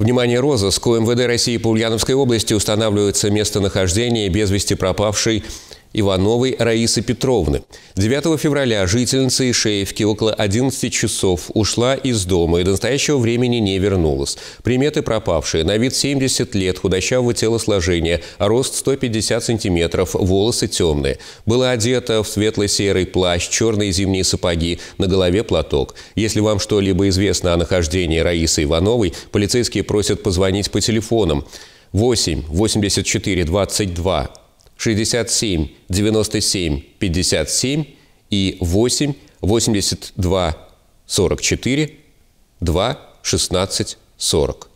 Внимание, розыск. У МВД России по Ульяновской области устанавливается местонахождение без вести пропавшей Ивановой Раисы Петровны. 9 февраля жительница Ишеевки около 11 часов ушла из дома и до настоящего времени не вернулась. Приметы пропавшие. На вид 70 лет, худощавого телосложения, рост 150 сантиметров, волосы темные. Была одета в светло-серый плащ, черные зимние сапоги, на голове платок. Если вам что-либо известно о нахождении Раисы Ивановой, полицейские просят позвонить по телефонам 8 84 22 67 97 57 и 8 82 44 2 16 40.